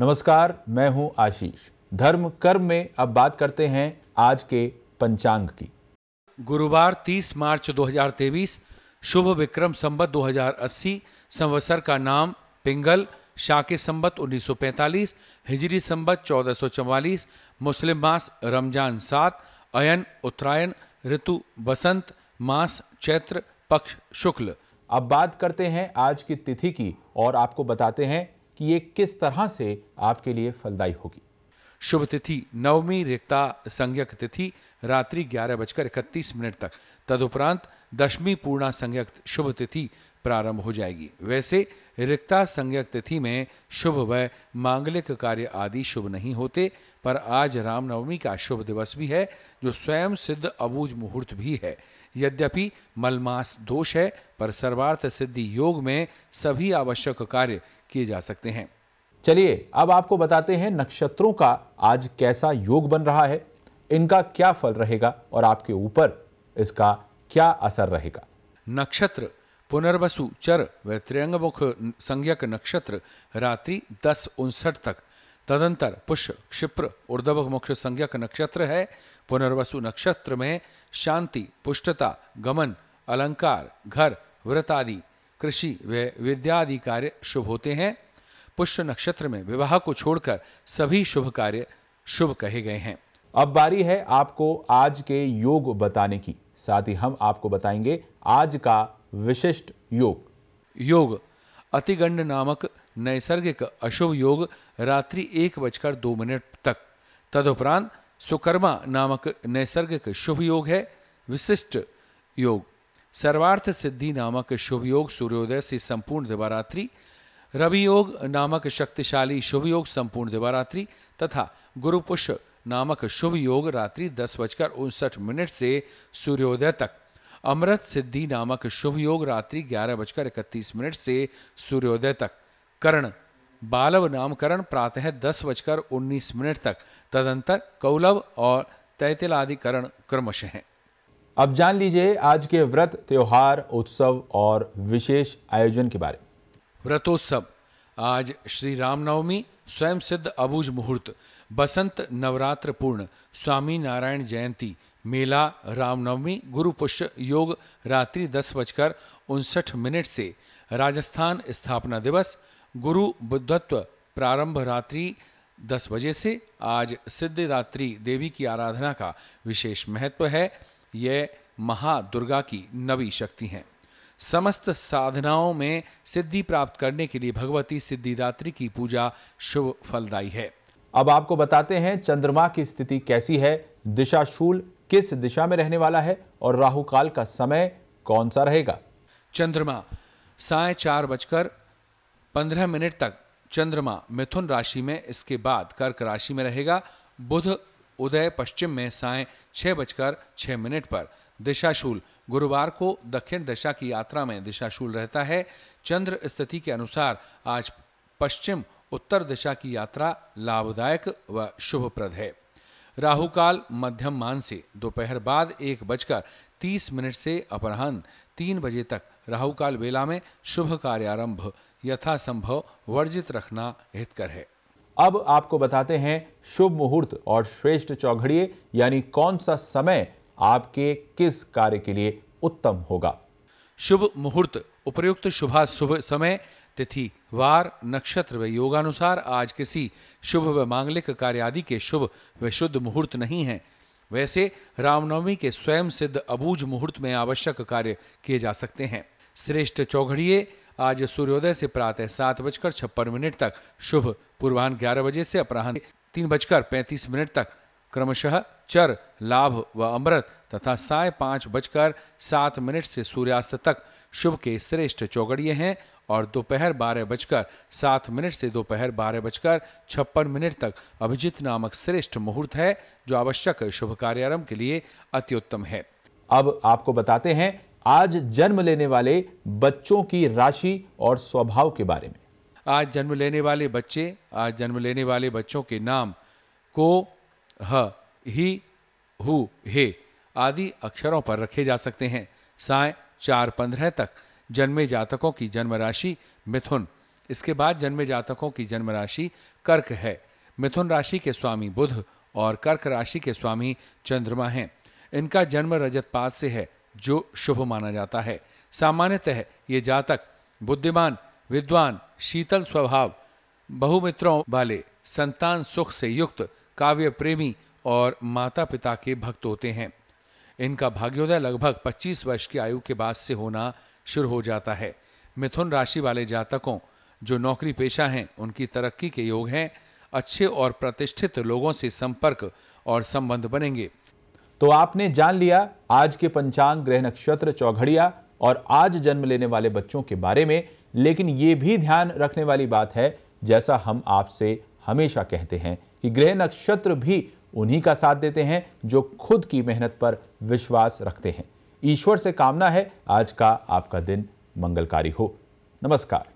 नमस्कार मैं हूं आशीष धर्म कर्म में अब बात करते हैं आज के पंचांग की गुरुवार 30 मार्च 2023 शुभ विक्रम संबत 2080 संवत्सर का नाम पिंगल शाके संबत 1945 हिजरी संबत 1444 मुस्लिम मास रमजान सात अयन उत्तरायण ऋतु बसंत मास चैत्र पक्ष शुक्ल अब बात करते हैं आज की तिथि की और आपको बताते हैं कि ये किस तरह से आपके लिए फलदायी होगी शुभ तिथि नवमी रिक्ता संज्ञक तिथि रात्रि ग्यारह बजकर इकतीस मिनट तक तदुपरांत दशमी पूर्णा संज्ञक शुभ तिथि प्रारंभ हो जाएगी वैसे रिक्ता संज्ञक तिथि में शुभ व मांगलिक कार्य आदि शुभ नहीं होते पर आज रामनवमी का शुभ दिवस भी है जो स्वयं सिद्ध अबूज मुहूर्त भी है यद्यपि मलमास दोष है पर सर्वार्थ सिद्धि योग में सभी आवश्यक कार्य किए जा सकते हैं चलिए अब आपको बताते हैं नक्षत्रों का आज कैसा योग बन रहा है इनका क्या फल रहेगा और आपके ऊपर इसका क्या असर रहेगा नक्षत्र पुनर्वसु चर व त्रियंगमुख संज्ञक नक्षत्र रात्रि दस उनसठ तक तदंतर पुष्य क्षिप्र ऊर्धवक मुख्य संज्ञक नक्षत्र है पुनर्वसु नक्षत्र में शांति पुष्टता गमन अलंकार घर व्रत आदि कृषि व विद्या आदि कार्य शुभ होते हैं पुष्य नक्षत्र में विवाह को छोड़कर सभी शुभ कार्य शुभ कहे गए हैं अब बारी है आपको आज के योग बताने की साथ ही हम आपको बताएंगे आज का विशिष्ट योग योग अतिगंड नामक नैसर्गिक अशुभ योग रात्रि एक बजकर दो मिनट तक तदुपरांत सुकर्मा नामक नैसर्गिक शुभ योग है विशिष्ट योग सर्वार्थ सिद्धि नामक शुभ योग सूर्योदय से संपूर्ण दिवारात्रि रवि योग नामक शक्तिशाली शुभ योग संपूर्ण दिवारात्रि तथा गुरुपुष नामक शुभ योग रात्रि दस बजकर उनसठ मिनट से सूर्योदय तक अमृत सिद्धि नामक शुभ योग रात्रि ग्यारह बजकर इकतीस मिनट से सूर्योदय तक कर्ण बालव नामकरण प्रातः दस बजकर उन्नीस मिनट तक तदंतर कौलव और तैतिलादिकरण क्रमश हैं अब जान लीजिए आज के व्रत त्योहार उत्सव और विशेष आयोजन के बारे व्रतोत्सव आज श्री रामनवमी स्वयं सिद्ध अबूज मुहूर्त बसंत नवरात्र पूर्ण स्वामी नारायण जयंती मेला रामनवमी गुरु पुष्य योग रात्रि दस बजकर उनसठ मिनट से राजस्थान स्थापना दिवस गुरु बुद्धत्व प्रारंभ रात्रि दस बजे से आज सिद्धिदात्री देवी की आराधना का विशेष महत्व है यह महादुर्गा की नवी शक्ति हैं समस्त साधनाओं में सिद्धि प्राप्त करने के लिए भगवती सिद्धिदात्री की पूजा शुभ फलदायी है अब आपको बताते हैं चंद्रमा की स्थिति कैसी है दिशाशूल किस दिशा में रहने वाला है और राहु काल का समय कौन सा रहेगा चंद्रमा साय चार बजकर पंद्रह मिनट तक चंद्रमा मिथुन राशि में इसके बाद कर्क राशि में रहेगा बुध उदय पश्चिम में साय छह बजकर छह मिनट पर दिशाशूल गुरुवार को दक्षिण दिशा की यात्रा में दिशाशूल रहता है चंद्र स्थिति के अनुसार आज पश्चिम उत्तर दिशा की यात्रा लाभदायक व शुभप्रद है राहु काल मध्यम मान से दोपहर बाद एक बजकर तीस मिनट से अपराह्न तीन बजे तक काल वेला में शुभ कार्यारंभ यथासंभव वर्जित रखना हितकर है अब आपको बताते हैं शुभ मुहूर्त और श्रेष्ठ चौघड़िए यानी कौन सा समय आपके किस कार्य के लिए उत्तम होगा शुभ मुहूर्त उपयुक्त शुभा शुभ समय तिथि वार नक्षत्र व योगानुसार आज किसी शुभ व मांगलिक कार्य आदि के शुभ व शुद्ध मुहूर्त नहीं है वैसे रामनवमी के स्वयं सिद्ध अबूझ मुहूर्त में आवश्यक कार्य किए जा सकते हैं श्रेष्ठ चौघड़िए आज सूर्योदय से प्रातः सात बजकर छप्पन मिनट तक शुभ पूर्वाहन ग्यारह बजे से अपराह तीन बजकर पैंतीस मिनट तक क्रमशः चर लाभ व अमृत तथा साय पाँच बजकर सात मिनट से सूर्यास्त तक शुभ के श्रेष्ठ चौगड़िए हैं और दोपहर बारह बजकर सात मिनट से दोपहर बारह बजकर छप्पन मिनट तक अभिजीत नामक श्रेष्ठ मुहूर्त है जो आवश्यक शुभ कार्यारंभ के लिए अत्युत्तम है अब आपको बताते हैं आज जन्म लेने वाले बच्चों की राशि और स्वभाव के बारे में आज जन्म लेने वाले बच्चे आज जन्म लेने वाले बच्चों के नाम को ह ही हु हे आदि अक्षरों पर रखे जा सकते हैं साय चार पंद्रह तक जन्मे जातकों की जन्म राशि मिथुन इसके बाद जन्मे जातकों की जन्म राशि कर्क है मिथुन राशि के स्वामी बुध और कर्क राशि के स्वामी चंद्रमा हैं इनका जन्म रजत पात से है जो शुभ माना जाता है सामान्यतः ये जातक बुद्धिमान विद्वान शीतल स्वभाव बहुमित्रों वाले संतान सुख से युक्त काव्य प्रेमी और माता पिता के भक्त होते हैं इनका भाग्योदय लगभग 25 वर्ष की आयु के बाद से होना शुरू हो जाता है मिथुन राशि वाले जातकों जो नौकरी पेशा हैं उनकी तरक्की के योग हैं अच्छे और प्रतिष्ठित लोगों से संपर्क और संबंध बनेंगे तो आपने जान लिया आज के पंचांग ग्रह नक्षत्र चौघड़िया और आज जन्म लेने वाले बच्चों के बारे में लेकिन ये भी ध्यान रखने वाली बात है जैसा हम आपसे हमेशा कहते हैं कि ग्रह नक्षत्र भी उन्हीं का साथ देते हैं जो खुद की मेहनत पर विश्वास रखते हैं ईश्वर से कामना है आज का आपका दिन मंगलकारी हो नमस्कार